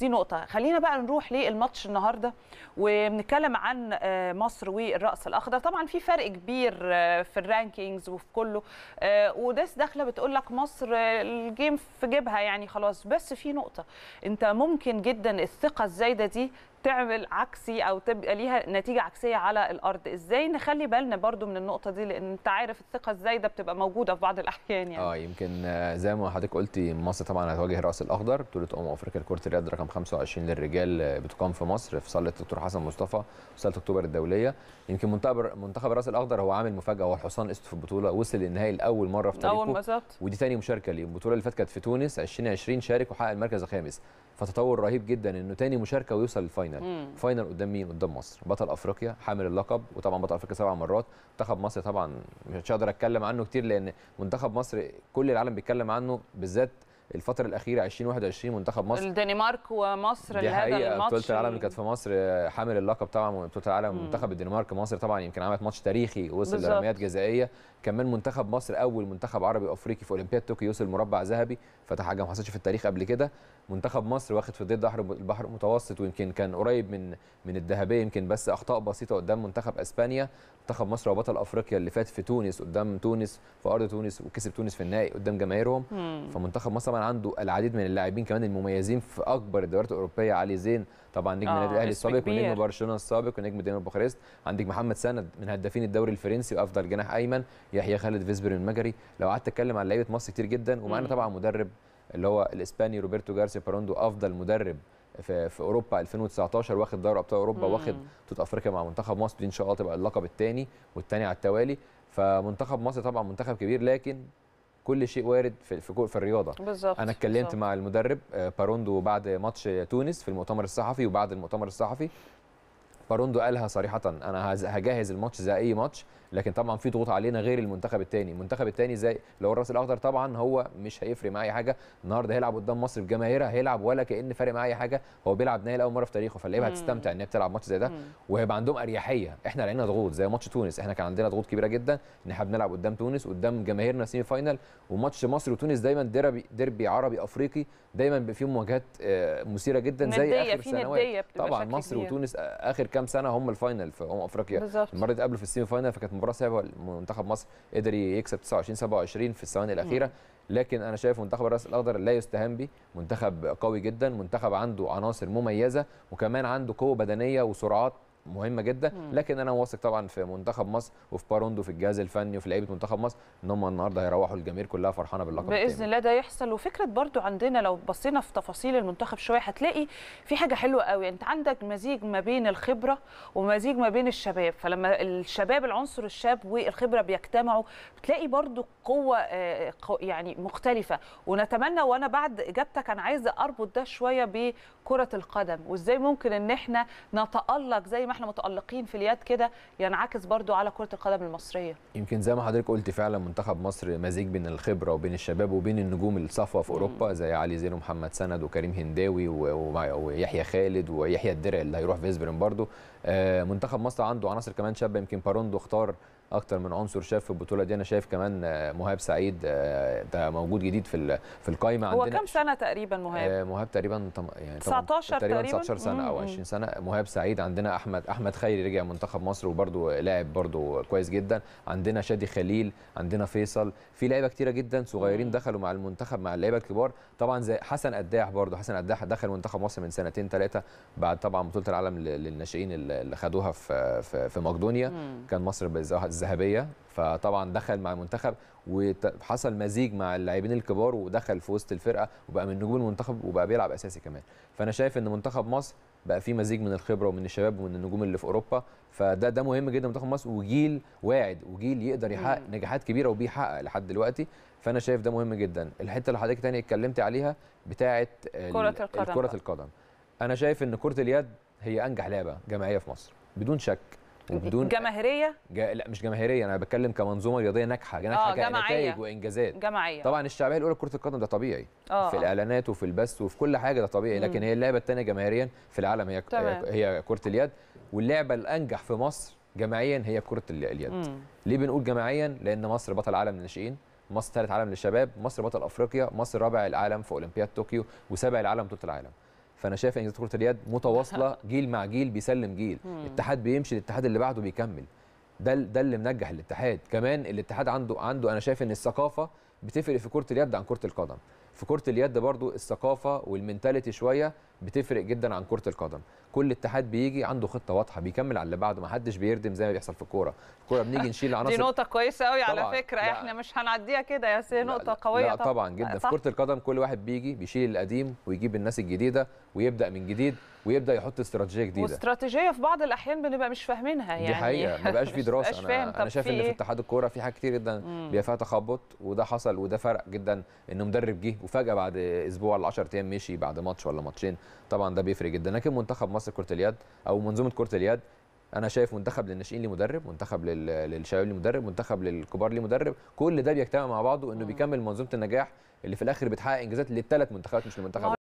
دي نقطة خلينا بقى نروح للماتش النهاردة ونتكلم عن آه، مصر والرأس الأخضر طبعا في فرق كبير آه، في الرانكينجز وفي كله آه، وداس داخلة بتقول لك مصر الجيم في جيبها يعني خلاص بس في نقطة أنت ممكن جدا الثقة الزايدة دي تعمل عكسي او تبقى ليها نتيجه عكسيه على الارض ازاي نخلي بالنا برضو من النقطه دي لان انت عارف الثقه الزايده بتبقى موجوده في بعض الاحيان يعني اه يمكن آه، زي ما حضرتك قلتي مصر طبعا هتواجه راس الاخضر بطوله امم افريقيا لكره اليد رقم 25 للرجال آه، بتقام في مصر في صاله الدكتور حسن مصطفى صاله اكتوبر الدوليه يمكن منتخب منتخب راس الاخضر هو عامل مفاجاه هو الحصان في البطوله وصل للنهائي لاول مره في تاريخه ودي ثاني مشاركه ليه البطوله اللي فاتت كانت في تونس 2020 شارك وحقق المركز الخامس فتطور رهيب جدا انه تاني مشاركه ويوصل للفاينل فاينل قدام مين قدام مصر بطل افريقيا حامل اللقب وطبعا بطل افريقيا سبع مرات منتخب مصر طبعا مش هقدر اتكلم عنه كتير لان منتخب مصر كل العالم بيتكلم عنه بالذات الفتره الاخيره 2021 منتخب مصر الدنمارك ومصر دي حقيقه الماتش بطوله العالم اللي كانت في مصر حامل اللقب طبعا بطوله العالم منتخب الدنمارك مصر طبعا يمكن عملت ماتش تاريخي وصل لرميات جزائيه كمان منتخب مصر اول منتخب عربي افريقي في اولمبياد طوكيو يوصل مربع ذهبي فده حاجه ما حصلتش في التاريخ قبل كده منتخب مصر واخد في ضد بحر البحر المتوسط ويمكن كان قريب من من الذهبيه يمكن بس اخطاء بسيطه قدام منتخب اسبانيا منتخب مصر هو بطل افريقيا اللي فات في تونس قدام تونس في ارض تونس وكسب تونس في النهائي قدام جماهيرهم فمنتخب مصر طبعا عنده العديد من اللاعبين كمان المميزين في اكبر الدوريات الاوروبيه علي زين طبعا نجم النادي الاهلي آه، السابق ونجم برشلونه السابق ونجم دينامو بوخارست عندك محمد سند من هدافين الدوري الفرنسي وافضل جناح ايمن يحيى خالد فيسبر من مجري لو قعدت اتكلم عن لعيبه مصر كتير جدا ومعانا طبعا مدرب اللي هو الاسباني روبرتو جارسيا باروندو افضل مدرب في, في اوروبا 2019 واخد دوري ابطال اوروبا مم. واخد بطوله افريقيا مع منتخب مصر دي ان شاء الله تبقى اللقب الثاني والثاني على التوالي فمنتخب مصر طبعا منتخب كبير لكن كل شيء وارد في في, في الرياضه بالزبط. انا اتكلمت مع المدرب آه، باروندو بعد ماتش تونس في المؤتمر الصحفي وبعد المؤتمر الصحفي باروندو قالها صريحه انا هجهز الماتش زي اي ماتش لكن طبعا في ضغوط علينا غير المنتخب الثاني المنتخب الثاني زي لو الراس الاخضر طبعا هو مش هيفرق معاه اي حاجه النهارده هيلعب قدام مصر بجماهيرها هيلعب ولا كان فارق معاه اي حاجه هو بيلعب نهائي لاول مره في تاريخه فاللعيبه هتستمتع ان هي بتلعب ماتش زي ده وهيبقى عندهم اريحيه احنا لقينا ضغوط زي ماتش تونس احنا كان عندنا ضغوط كبيره جدا ان احنا بنلعب قدام تونس قدام جماهيرنا سيمي فاينل وماتش مصر وتونس دايما ديربي ديربي عربي افريقي دايما بيبقى فيه مواجهات آه، مثيره جدا زي اخر سنوات طبعا مصر وتونس اخر كام سنه هم الفاينل في امم افريقيا بالظبط المره اللي قبله في السيمي فاينل فكانت مباراه صعبه منتخب مصر قدر يكسب 29 27 في الثواني الاخيره لكن انا شايف منتخب الراس الاخضر لا يستهان به منتخب قوي جدا منتخب عنده عناصر مميزه وكمان عنده قوه بدنيه وسرعات مهمه جدا لكن انا واثق طبعا في منتخب مصر وفي باروندو في الجهاز الفني وفي لعيبه منتخب مصر ان هم النهارده هيروحوا الجماهير كلها فرحانه باللقب باذن الله ده يحصل وفكره برضو عندنا لو بصينا في تفاصيل المنتخب شويه هتلاقي في حاجه حلوه قوي انت عندك مزيج ما بين الخبره ومزيج ما بين الشباب فلما الشباب العنصر الشاب والخبره بيجتمعوا بتلاقي برضو قوه آه، يعني مختلفه ونتمنى وانا بعد اجابتك انا عايزه اربط ده شويه بكره القدم وازاي ممكن ان احنا نتالق زي ما احنا متالقين في اليد كده ينعكس برضو على كره القدم المصريه يمكن زي ما حضرتك قلت فعلا منتخب مصر مزيج بين الخبره وبين الشباب وبين النجوم الصفوه في اوروبا زي علي زين ومحمد سند وكريم هنداوي ويحيى خالد ويحيى الدرع اللي هيروح فيسبرن اسبرن برضو آه، منتخب مصر عنده عناصر كمان شابه يمكن باروندو اختار اكتر من عنصر شاف في البطوله دي انا شايف كمان آه، مهاب سعيد آه، ده موجود جديد في في القايمه عندنا هو كام سنه تقريبا مهاب آه، مهاب تقريبا يعني 19 تقريبا 19 سنه مم. او 20 سنه مهاب سعيد عندنا احمد احمد خيري رجع منتخب مصر وبرده لاعب برده كويس جدا عندنا شادي خليل عندنا فيصل في لعيبه كتيره جدا صغيرين دخلوا مع المنتخب مع اللعيبه الكبار طبعا زي حسن قداح برده حسن قداح دخل منتخب مصر من سنتين ثلاثه بعد طبعا بطوله العالم للناشئين اللي خدوها في في, في مقدونيا كان مصر الذهبيه فطبعا دخل مع المنتخب وحصل مزيج مع اللاعبين الكبار ودخل في وسط الفرقه وبقى من نجوم المنتخب وبقى بيلعب اساسي كمان فانا شايف ان منتخب مصر بقى فيه مزيج من الخبره ومن الشباب ومن النجوم اللي في اوروبا فده ده مهم جدا منتخب مصر وجيل واعد وجيل يقدر يحقق نجاحات كبيره وبيحقق لحد دلوقتي فانا شايف ده مهم جدا الحته اللي حضرتك تاني اتكلمت عليها بتاعه كره القدم كره القدم انا شايف ان كره اليد هي انجح لعبه جماعيه في مصر بدون شك وبدون جماهيريه جا... لا مش جماهيريه انا بتكلم كمنظومه رياضيه ناجحه ناجحه آه، كنتائج وانجازات جماعيه طبعا الشعبيه الاولى كره القدم ده طبيعي أوه. في آه. الاعلانات وفي البث وفي كل حاجه ده طبيعي لكن هي اللعبه الثانيه جماهيريا في العالم هي طبعا. هي كره اليد واللعبه الانجح في مصر جماعيا هي كره اليد مم. ليه بنقول جماعيا لان مصر بطل عالم للناشئين مصر ثالث عالم للشباب مصر بطل افريقيا مصر رابع العالم في اولمبياد طوكيو وسابع العالم بطوله العالم فانا شايف ان كره اليد متواصله جيل مع جيل بيسلم جيل الاتحاد بيمشي الاتحاد اللي بعده بيكمل ده ده اللي منجح الاتحاد كمان الاتحاد عنده عنده انا شايف ان الثقافه بتفرق في كره اليد عن كره القدم في كره اليد برضو الثقافه والمنتاليتي شويه بتفرق جدا عن كره القدم كل اتحاد بيجي عنده خطه واضحه بيكمل على اللي بعده ما حدش بيردم زي ما بيحصل في الكوره الكوره بنيجي نشيل العناصر دي نقطه كويسه قوي على فكره لا. احنا مش هنعديها كده يا سي نقطه لا قويه لا طبعا, طبعا جدا صح. في كره القدم كل واحد بيجي بيشيل القديم ويجيب الناس الجديده ويبدا من جديد ويبدا يحط استراتيجيه جديده واستراتيجيه في بعض الاحيان بنبقى مش فاهمينها يعني دي حقيقه ما بقاش في دراسه انا, أنا شايف ان في اتحاد الكوره في حاجات كتير جدا بيبقى فيها تخبط وده حصل وده فرق جدا ان مدرب جه وفجاه بعد اسبوع ولا 10 ايام مشي بعد ماتش ولا ماتشين طبعا ده بيفرق جدا لكن منتخب مصر كره اليد او منظومه كره اليد انا شايف منتخب للناشئين ليه مدرب منتخب للشباب ليه مدرب منتخب للكبار ليه مدرب كل ده بيجتمع مع بعضه انه بيكمل منظومه النجاح اللي في الاخر بتحقق انجازات للثلاث منتخبات مش للمنتخب